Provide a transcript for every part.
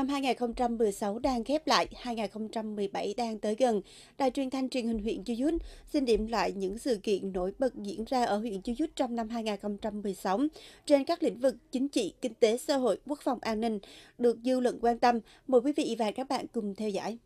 năm 2016 đang khép lại, 2017 đang tới gần, Đài truyền thanh truyền hình huyện Chư Dút xin điểm lại những sự kiện nổi bật diễn ra ở huyện Chư Dút trong năm 2016 trên các lĩnh vực chính trị, kinh tế, xã hội, quốc phòng, an ninh được dư luận quan tâm. Mời quý vị và các bạn cùng theo dõi.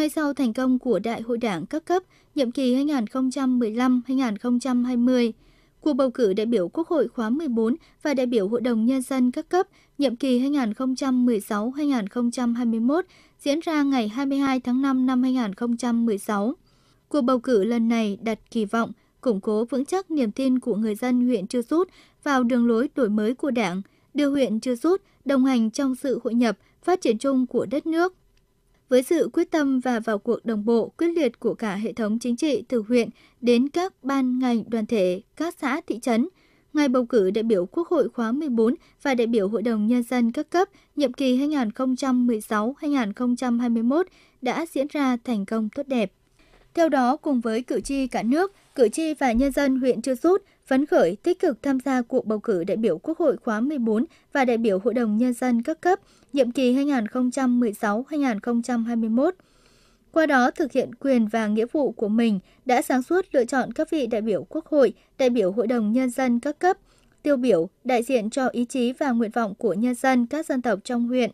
Ngay sau thành công của Đại hội Đảng các cấp nhiệm kỳ 2015-2020, cuộc bầu cử đại biểu Quốc hội khóa 14 và đại biểu Hội đồng Nhân dân các cấp nhiệm kỳ 2016-2021 diễn ra ngày 22 tháng 5 năm 2016. Cuộc bầu cử lần này đặt kỳ vọng củng cố vững chắc niềm tin của người dân huyện Chư Sút vào đường lối đổi mới của Đảng, đưa huyện Chư Sút đồng hành trong sự hội nhập, phát triển chung của đất nước. Với sự quyết tâm và vào cuộc đồng bộ quyết liệt của cả hệ thống chính trị từ huyện đến các ban ngành đoàn thể, các xã thị trấn, ngày bầu cử đại biểu Quốc hội khóa 14 và đại biểu Hội đồng Nhân dân các cấp nhiệm kỳ 2016-2021 đã diễn ra thành công tốt đẹp. Theo đó, cùng với cử tri cả nước, cử tri và nhân dân huyện chưa Sút phấn khởi tích cực tham gia cuộc bầu cử đại biểu Quốc hội khóa 14 và đại biểu Hội đồng Nhân dân các cấp – nhiệm kỳ 2016-2021. Qua đó thực hiện quyền và nghĩa vụ của mình đã sáng suốt lựa chọn các vị đại biểu Quốc hội, đại biểu Hội đồng Nhân dân các cấp, tiêu biểu, đại diện cho ý chí và nguyện vọng của nhân dân các dân tộc trong huyện.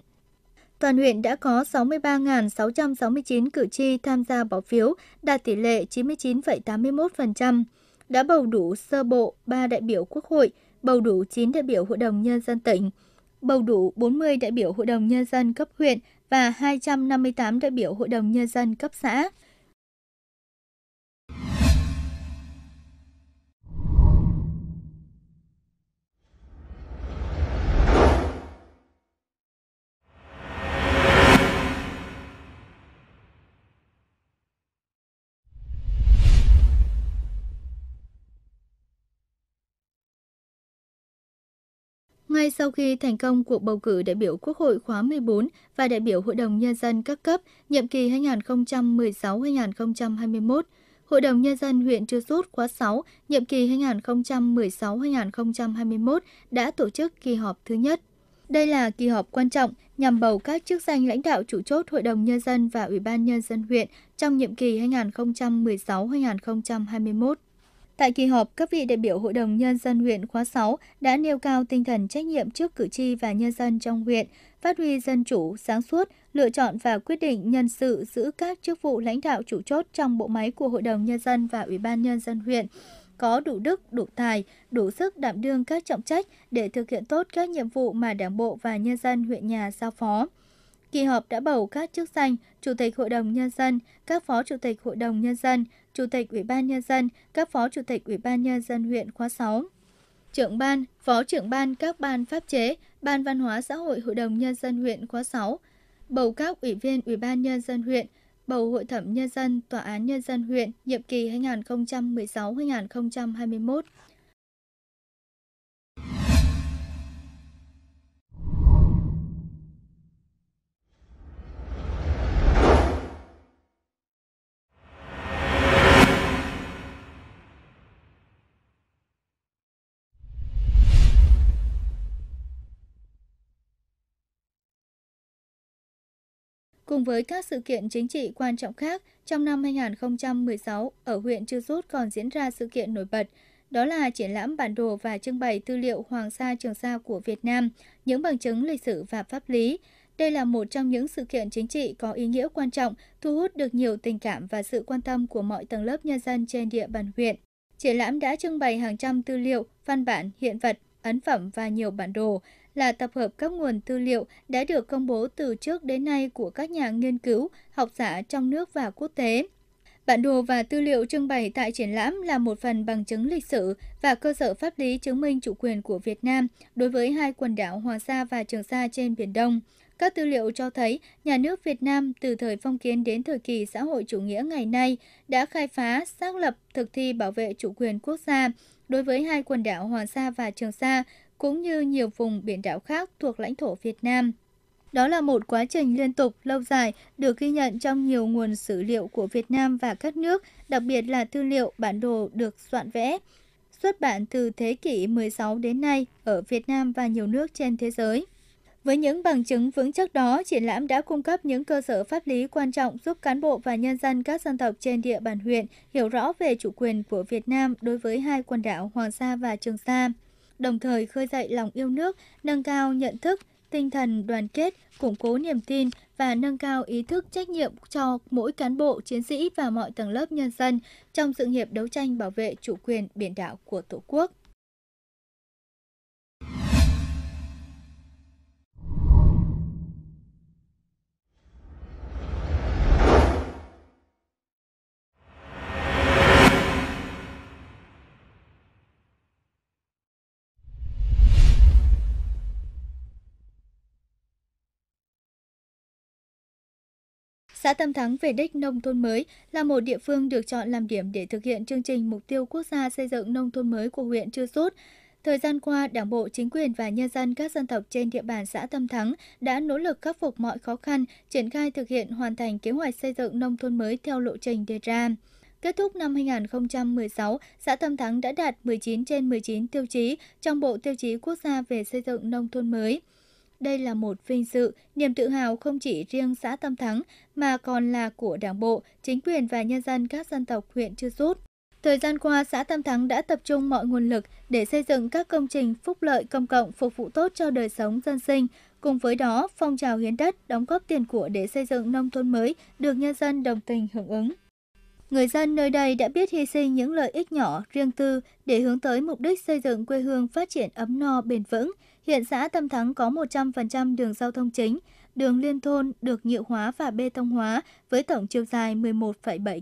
Toàn huyện đã có 63.669 cử tri tham gia bỏ phiếu, đạt tỷ lệ 99,81%, đã bầu đủ sơ bộ 3 đại biểu Quốc hội, bầu đủ 9 đại biểu Hội đồng Nhân dân tỉnh, bầu đủ 40 đại biểu Hội đồng Nhân dân cấp huyện và 258 đại biểu Hội đồng Nhân dân cấp xã. Ngay sau khi thành công cuộc bầu cử đại biểu Quốc hội khóa 14 và đại biểu Hội đồng Nhân dân các cấp nhiệm kỳ 2016-2021, Hội đồng Nhân dân huyện Chư Sút khóa 6 nhiệm kỳ 2016-2021 đã tổ chức kỳ họp thứ nhất. Đây là kỳ họp quan trọng nhằm bầu các chức danh lãnh đạo chủ chốt Hội đồng Nhân dân và Ủy ban Nhân dân huyện trong nhiệm kỳ 2016-2021. Tại kỳ họp, các vị đại biểu Hội đồng Nhân dân huyện khóa 6 đã nêu cao tinh thần trách nhiệm trước cử tri và nhân dân trong huyện, phát huy dân chủ, sáng suốt, lựa chọn và quyết định nhân sự giữ các chức vụ lãnh đạo chủ chốt trong bộ máy của Hội đồng Nhân dân và Ủy ban Nhân dân huyện, có đủ đức, đủ tài, đủ sức đảm đương các trọng trách để thực hiện tốt các nhiệm vụ mà Đảng bộ và nhân dân huyện nhà giao phó. Kỳ họp đã bầu các chức danh Chủ tịch Hội đồng Nhân dân, các Phó Chủ tịch Hội đồng Nhân dân, Chủ tịch Ủy ban Nhân dân, các Phó Chủ tịch Ủy ban Nhân dân huyện khóa 6 trưởng ban, phó trưởng ban các ban pháp chế, ban văn hóa xã hội Hội đồng Nhân dân huyện khóa 6, bầu các ủy viên Ủy ban Nhân dân huyện, bầu Hội thẩm Nhân dân Tòa án Nhân dân huyện nhiệm kỳ 2016-2021, cùng với các sự kiện chính trị quan trọng khác, trong năm 2016 ở huyện Chư Sút còn diễn ra sự kiện nổi bật, đó là triển lãm bản đồ và trưng bày tư liệu Hoàng Sa Trường Sa của Việt Nam, những bằng chứng lịch sử và pháp lý. Đây là một trong những sự kiện chính trị có ý nghĩa quan trọng, thu hút được nhiều tình cảm và sự quan tâm của mọi tầng lớp nhân dân trên địa bàn huyện. Triển lãm đã trưng bày hàng trăm tư liệu, văn bản, hiện vật, ấn phẩm và nhiều bản đồ, là tập hợp các nguồn tư liệu đã được công bố từ trước đến nay của các nhà nghiên cứu, học giả trong nước và quốc tế. Bản đồ và tư liệu trưng bày tại triển lãm là một phần bằng chứng lịch sử và cơ sở pháp lý chứng minh chủ quyền của Việt Nam đối với hai quần đảo Hoàng Sa và Trường Sa trên Biển Đông. Các tư liệu cho thấy nhà nước Việt Nam từ thời phong kiến đến thời kỳ xã hội chủ nghĩa ngày nay đã khai phá, xác lập, thực thi bảo vệ chủ quyền quốc gia đối với hai quần đảo Hoàng Sa và Trường Sa cũng như nhiều vùng biển đảo khác thuộc lãnh thổ Việt Nam. Đó là một quá trình liên tục, lâu dài, được ghi nhận trong nhiều nguồn sử liệu của Việt Nam và các nước, đặc biệt là tư liệu, bản đồ được soạn vẽ, xuất bản từ thế kỷ 16 đến nay ở Việt Nam và nhiều nước trên thế giới. Với những bằng chứng vững chắc đó, triển lãm đã cung cấp những cơ sở pháp lý quan trọng giúp cán bộ và nhân dân các dân tộc trên địa bàn huyện hiểu rõ về chủ quyền của Việt Nam đối với hai quần đảo Hoàng Sa và Trường Sa đồng thời khơi dậy lòng yêu nước, nâng cao nhận thức, tinh thần đoàn kết, củng cố niềm tin và nâng cao ý thức trách nhiệm cho mỗi cán bộ, chiến sĩ và mọi tầng lớp nhân dân trong sự nghiệp đấu tranh bảo vệ chủ quyền biển đảo của Tổ quốc. Xã Tâm Thắng về đích nông thôn mới là một địa phương được chọn làm điểm để thực hiện chương trình mục tiêu quốc gia xây dựng nông thôn mới của huyện chưa Sút. Thời gian qua, Đảng bộ, chính quyền và nhân dân các dân tộc trên địa bàn xã Tâm Thắng đã nỗ lực khắc phục mọi khó khăn, triển khai thực hiện hoàn thành kế hoạch xây dựng nông thôn mới theo lộ trình đề ra. Kết thúc năm 2016, xã Tâm Thắng đã đạt 19 trên 19 tiêu chí trong Bộ Tiêu chí Quốc gia về xây dựng nông thôn mới – đây là một vinh dự, niềm tự hào không chỉ riêng xã Tâm Thắng mà còn là của Đảng bộ, chính quyền và nhân dân các dân tộc huyện Chư rút Thời gian qua, xã Tam Thắng đã tập trung mọi nguồn lực để xây dựng các công trình phúc lợi công cộng phục vụ tốt cho đời sống dân sinh. Cùng với đó, phong trào hiến đất, đóng góp tiền của để xây dựng nông thôn mới được nhân dân đồng tình hưởng ứng. Người dân nơi đây đã biết hy sinh những lợi ích nhỏ, riêng tư để hướng tới mục đích xây dựng quê hương phát triển ấm no bền vững. Hiện xã Tâm Thắng có 100% đường giao thông chính, đường liên thôn được nhựa hóa và bê tông hóa với tổng chiều dài 11,7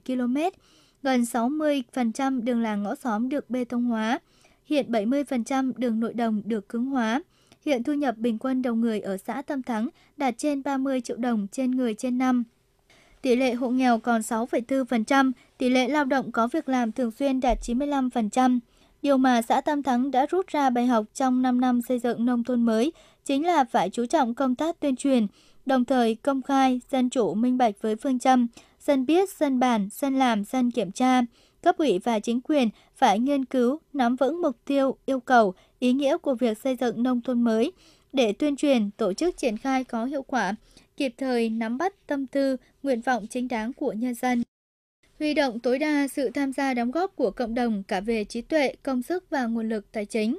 km. Gần 60% đường làng ngõ xóm được bê tông hóa. Hiện 70% đường nội đồng được cứng hóa. Hiện thu nhập bình quân đầu người ở xã Tâm Thắng đạt trên 30 triệu đồng trên người trên năm. Tỷ lệ hộ nghèo còn 6,4%, tỷ lệ lao động có việc làm thường xuyên đạt 95%. Điều mà xã Tam Thắng đã rút ra bài học trong 5 năm xây dựng nông thôn mới chính là phải chú trọng công tác tuyên truyền, đồng thời công khai, dân chủ minh bạch với phương châm dân biết, dân bàn, dân làm, dân kiểm tra. Cấp ủy và chính quyền phải nghiên cứu, nắm vững mục tiêu, yêu cầu, ý nghĩa của việc xây dựng nông thôn mới để tuyên truyền, tổ chức triển khai có hiệu quả, kịp thời nắm bắt tâm tư, nguyện vọng chính đáng của nhân dân huy động tối đa sự tham gia đóng góp của cộng đồng cả về trí tuệ, công sức và nguồn lực tài chính.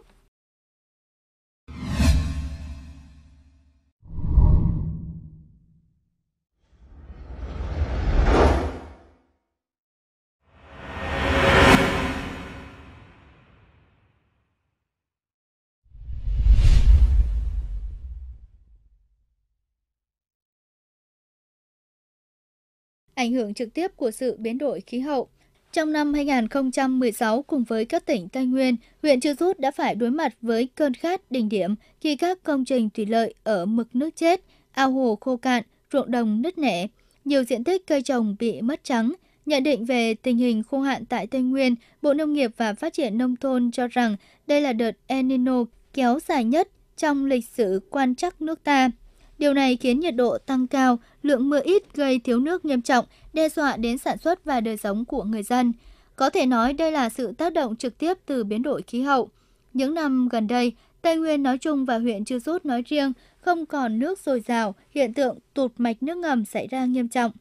ảnh hưởng trực tiếp của sự biến đổi khí hậu. Trong năm 2016, cùng với các tỉnh Tây Nguyên, huyện Chư Rút đã phải đối mặt với cơn khát đỉnh điểm khi các công trình thủy lợi ở mực nước chết, ao hồ khô cạn, ruộng đồng nứt nẻ. Nhiều diện tích cây trồng bị mất trắng. Nhận định về tình hình khô hạn tại Tây Nguyên, Bộ Nông nghiệp và Phát triển Nông thôn cho rằng đây là đợt El Nino kéo dài nhất trong lịch sử quan trắc nước ta. Điều này khiến nhiệt độ tăng cao, lượng mưa ít gây thiếu nước nghiêm trọng, đe dọa đến sản xuất và đời sống của người dân. Có thể nói đây là sự tác động trực tiếp từ biến đổi khí hậu. Những năm gần đây, Tây Nguyên nói chung và huyện Chư Sút nói riêng không còn nước dồi dào, hiện tượng tụt mạch nước ngầm xảy ra nghiêm trọng.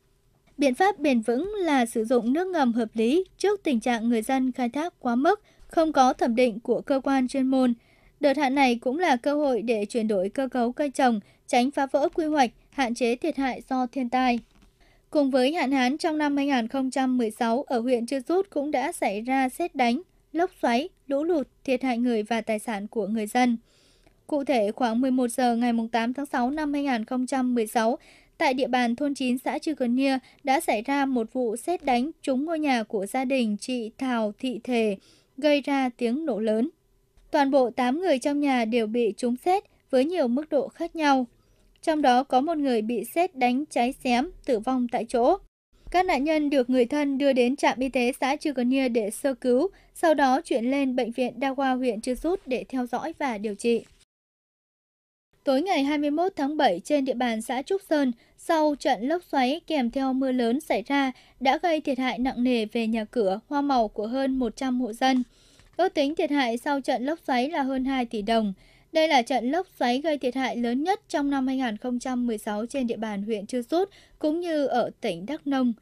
Biện pháp bền vững là sử dụng nước ngầm hợp lý trước tình trạng người dân khai thác quá mức, không có thẩm định của cơ quan chuyên môn. Đợt hạn này cũng là cơ hội để chuyển đổi cơ cấu cây trồng, tránh phá vỡ quy hoạch, hạn chế thiệt hại do thiên tai. Cùng với hạn hán trong năm 2016 ở huyện Chư Rút cũng đã xảy ra xét đánh, lốc xoáy, lũ lụt, thiệt hại người và tài sản của người dân. Cụ thể khoảng 11 giờ ngày 8 tháng 6 năm 2016, tại địa bàn thôn 9 xã Chư Cần Nia đã xảy ra một vụ xét đánh trúng ngôi nhà của gia đình chị Thảo Thị Thề, gây ra tiếng nổ lớn. Toàn bộ 8 người trong nhà đều bị trúng xét với nhiều mức độ khác nhau trong đó có một người bị xét đánh cháy xém, tử vong tại chỗ. Các nạn nhân được người thân đưa đến trạm y tế xã Chư Cần Nia để sơ cứu, sau đó chuyển lên bệnh viện đa khoa huyện Chư Sút để theo dõi và điều trị. Tối ngày 21 tháng 7 trên địa bàn xã Trúc Sơn, sau trận lốc xoáy kèm theo mưa lớn xảy ra đã gây thiệt hại nặng nề về nhà cửa, hoa màu của hơn 100 hộ dân. Ước tính thiệt hại sau trận lốc xoáy là hơn 2 tỷ đồng. Đây là trận lốc xoáy gây thiệt hại lớn nhất trong năm 2016 trên địa bàn huyện Chư Sút cũng như ở tỉnh Đắk Nông.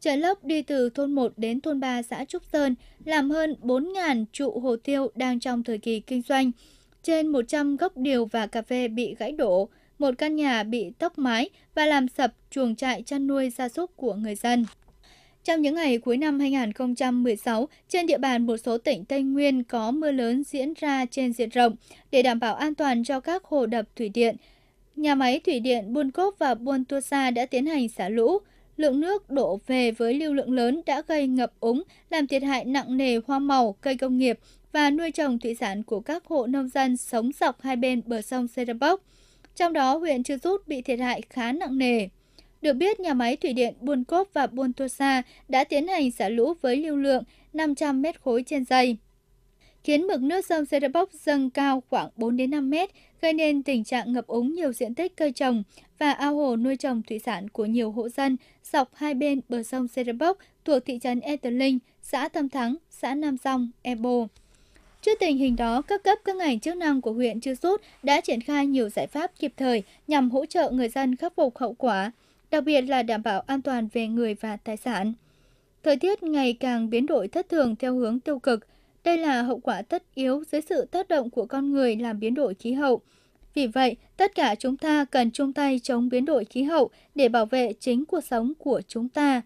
Trận lốc đi từ thôn 1 đến thôn 3 xã Trúc Sơn làm hơn 4.000 trụ hồ tiêu đang trong thời kỳ kinh doanh. Trên 100 gốc điều và cà phê bị gãy đổ, một căn nhà bị tốc mái và làm sập chuồng trại chăn nuôi gia súc của người dân. Trong những ngày cuối năm 2016, trên địa bàn một số tỉnh Tây Nguyên có mưa lớn diễn ra trên diện rộng để đảm bảo an toàn cho các hồ đập thủy điện. Nhà máy thủy điện Buôn Cốp và Buôn Tua Sa đã tiến hành xả lũ. Lượng nước đổ về với lưu lượng lớn đã gây ngập úng, làm thiệt hại nặng nề hoa màu, cây công nghiệp và nuôi trồng thủy sản của các hộ nông dân sống dọc hai bên bờ sông Serapok. Trong đó, huyện Chư Rút bị thiệt hại khá nặng nề. Được biết, nhà máy thủy điện Buôn Cốp và Buôn Tô Sa đã tiến hành xả lũ với lưu lượng 500 mét khối trên giây, khiến mực nước sông Serapok dâng cao khoảng 4 đến 5 mét, gây nên tình trạng ngập úng nhiều diện tích cây trồng và ao hồ nuôi trồng thủy sản của nhiều hộ dân dọc hai bên bờ sông Serapok thuộc thị trấn Eterling, xã Tâm Thắng, xã Nam Song, Ebo. Trước tình hình đó, các cấp các ngành chức năng của huyện Chư Sút đã triển khai nhiều giải pháp kịp thời nhằm hỗ trợ người dân khắc phục hậu quả đặc biệt là đảm bảo an toàn về người và tài sản. Thời tiết ngày càng biến đổi thất thường theo hướng tiêu cực. Đây là hậu quả tất yếu dưới sự tác động của con người làm biến đổi khí hậu. Vì vậy, tất cả chúng ta cần chung tay chống biến đổi khí hậu để bảo vệ chính cuộc sống của chúng ta.